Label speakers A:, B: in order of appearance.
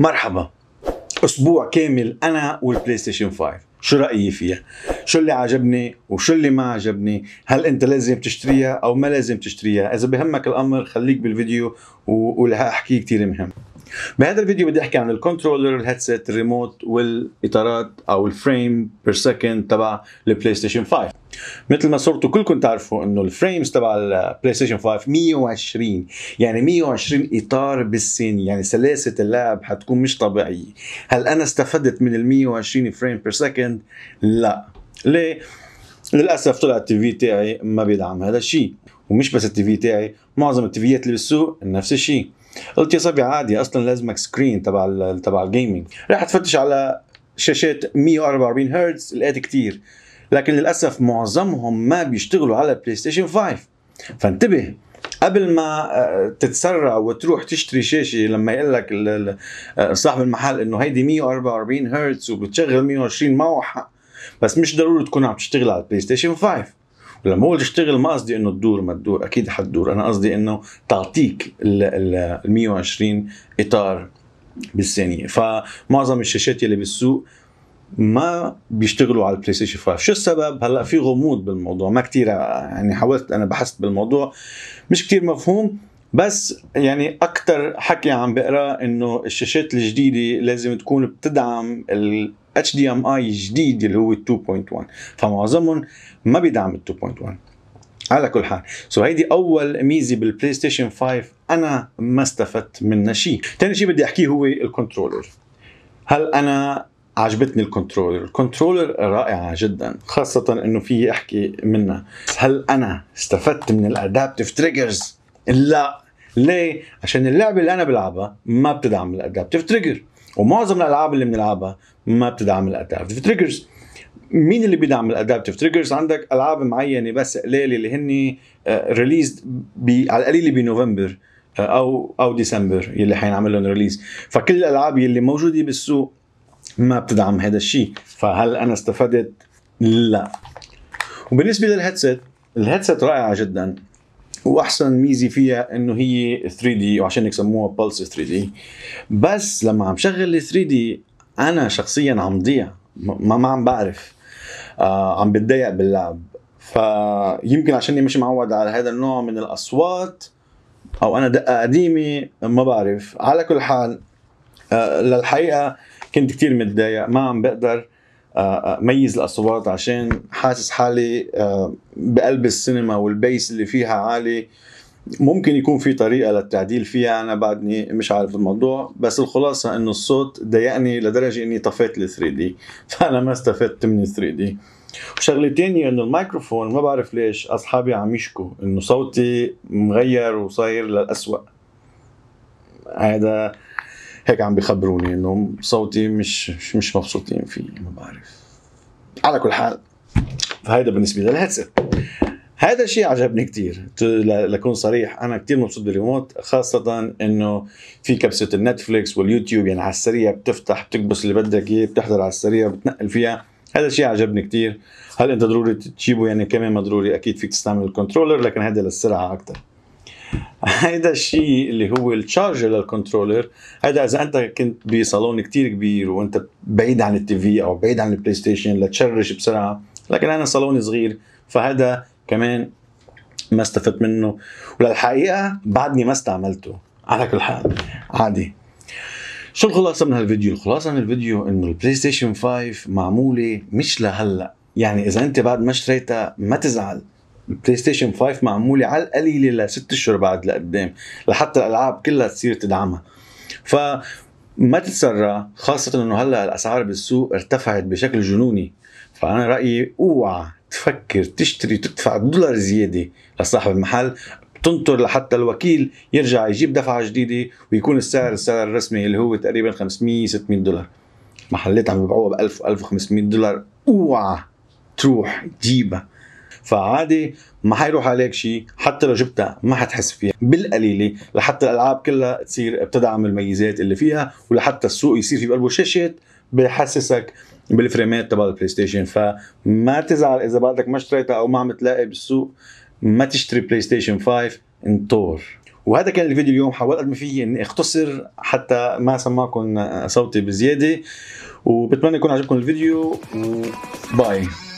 A: مرحبا اسبوع كامل انا والبلاي ستيشن 5 شو رايي فيها شو اللي عجبني وشو اللي ما عجبني هل انت لازم تشتريها او ما لازم تشتريها اذا بهمك الامر خليك بالفيديو ولها احكي كثير مهم بهذا الفيديو بدي احكي عن الكنترولر الهيدسيت الريموت والاطارات او الفريم بير سكند تبع البلاي ستيشن 5 مثل ما صرتوا كلكم تعرفوا انه الفريمز تبع البلاي ستيشن 5 120 يعني 120 اطار بالسين يعني سلاسه اللعب حتكون مش طبيعيه هل انا استفدت من ال 120 فريم بير سكند لا ليه للاسف طلع التي في تاعي ما بيدعم هذا الشيء ومش بس التي في تاعي معظم التيفيات اللي بالسوق نفس الشيء قلت يا صبي عادي اصلا لازمك سكرين تبع تبع الجيمنج رحت تفتش على شاشات 144 هرتز لقيت كثير لكن للاسف معظمهم ما بيشتغلوا على بلاي ستيشن 5 فانتبه قبل ما آه، تتسرع وتروح تشتري شاشه لما يقول لك آه، صاحب المحل انه هيدي 144 هرتز وبتشغل 120 ما حق بس مش ضروري تكون عم تشتغل على البلاي ستيشن 5 ولما هو تشتغل ما قصدي انه تدور ما تدور اكيد حتدور انا قصدي انه تعطيك ال 120 اطار بالثانيه فمعظم الشاشات اللي بالسوق ما بيشتغلوا على البلاي ستيشن 5 شو السبب هلا في غموض بالموضوع ما كثير يعني حاولت انا بحثت بالموضوع مش كثير مفهوم بس يعني اكثر حكي عم بقرا انه الشاشات الجديده لازم تكون بتدعم ال اتش دي ام اي جديد اللي هو 2.1 فمعظمهم ما بيدعم ال 2.1 على كل حال سو هيدي اول ميزه بالبلاي ستيشن 5 انا ما استفدت منها شيء ثاني شيء بدي احكيه هو الكنترولر هل انا عجبتني الكنترولر الكنترولر رائعة جدا خاصة انه في احكي منها هل انا استفدت من الادابتيف تريجرز لا ليه عشان اللعبة اللي انا بلعبها ما بتدعم الادابتيف تريجر ومعظم الالعاب اللي بنلعبها ما بتدعم الادابتيف تريجرز مين اللي بيدعم الادابتيف تريجرز عندك العاب معينه بس قليله اللي هن ريليزد آه، على القليله بنوفمبر آه، او او ديسمبر يلي حينعمل لهم ريليز فكل الالعاب يلي موجوده بالسوق ما بتدعم هذا الشيء فهل انا استفدت لا وبالنسبه للهيدسيت الهيدسيت رائعه جدا واحسن ميزه فيها انه هي 3 دي وعشان هيك سموها بلس 3 دي بس لما عم شغل 3 دي انا شخصيا عم ضيع ما, ما عم بعرف آه عم بتضايق باللعب فيمكن عشان مش معود على هذا النوع من الاصوات او انا دقه قديمه ما بعرف على كل حال آه للحقيقه كنت كثير متضايق ما عم بقدر آه، آه، ميز الاصوات عشان حاسس حالي آه، بقلب السينما والبيس اللي فيها عالي ممكن يكون في طريقه للتعديل فيها انا بعدني مش عارف الموضوع بس الخلاصه انه الصوت ضايقني لدرجه اني طفيت ال 3 دي فانا ما استفدت من ال 3 دي وشغله تانية انه الميكروفون ما بعرف ليش اصحابي عم يشكوا انه صوتي مغير وصاير للأسوأ هذا هيك عم بخبروني انه صوتي مش مش مبسوطين فيه ما بعرف على كل حال فهيدا بالنسبه للهيدسيت هذا الشيء عجبني كثير لكون صريح انا كثير مبسوط بالريموت خاصه انه في كبسه النتفليكس واليوتيوب يعني على السريع بتفتح بتكبس اللي بدك اياه بتحضر على السريع بتنقل فيها هذا الشيء عجبني كثير هل انت ضروري تجيبه يعني كمان ما ضروري اكيد فيك تستعمل الكنترولر لكن هذا للسرعه اكثر هيدا الشيء اللي هو التشارج للكنترولر هيدا اذا انت كنت بصالون كتير كبير وانت بعيد عن التي في او بعيد عن البلاي ستيشن لتشرج بسرعه لكن انا صالوني صغير فهذا كمان ما استفدت منه وللحقيقه بعدني ما استعملته على كل حال عادي شو الخلاصه من هالفيديو الخلاصه من الفيديو انه البلاي ستيشن 5 معموله مش لهلا يعني اذا انت بعد ما اشتريتها ما تزعل بلاي ستيشن 5 معموله على القليله لست اشهر بعد لقدام لحتى الالعاب كلها تصير تدعمها ف ما تتسرع خاصة انه هلا الاسعار بالسوق ارتفعت بشكل جنوني فانا رايي اوعى تفكر تشتري تدفع دولار زيادة لصاحب المحل بتنطر لحتى الوكيل يرجع يجيب دفعة جديدة ويكون السعر السعر الرسمي اللي هو تقريبا 500 600 دولار محلات عم يبيعوها ب 1000 1500 دولار اوعى تروح تجيبها فعادي ما حيروح عليك شيء حتى لو جبتها ما حتحس فيها بالقليله لحتى الالعاب كلها تصير بتدعم الميزات اللي فيها ولحتى السوق يصير في بقلبه شاشات بحسسك بالفريمات تبع البلاي ستيشن فما تزعل اذا بعدك ما اشتريتها او ما عم تلاقي بالسوق ما تشتري بلاي ستيشن 5 انطور وهذا كان الفيديو اليوم حاولت قد ما فيي اني اختصر حتى ما سمعكم صوتي بزياده وبتمنى يكون عجبكم الفيديو وباي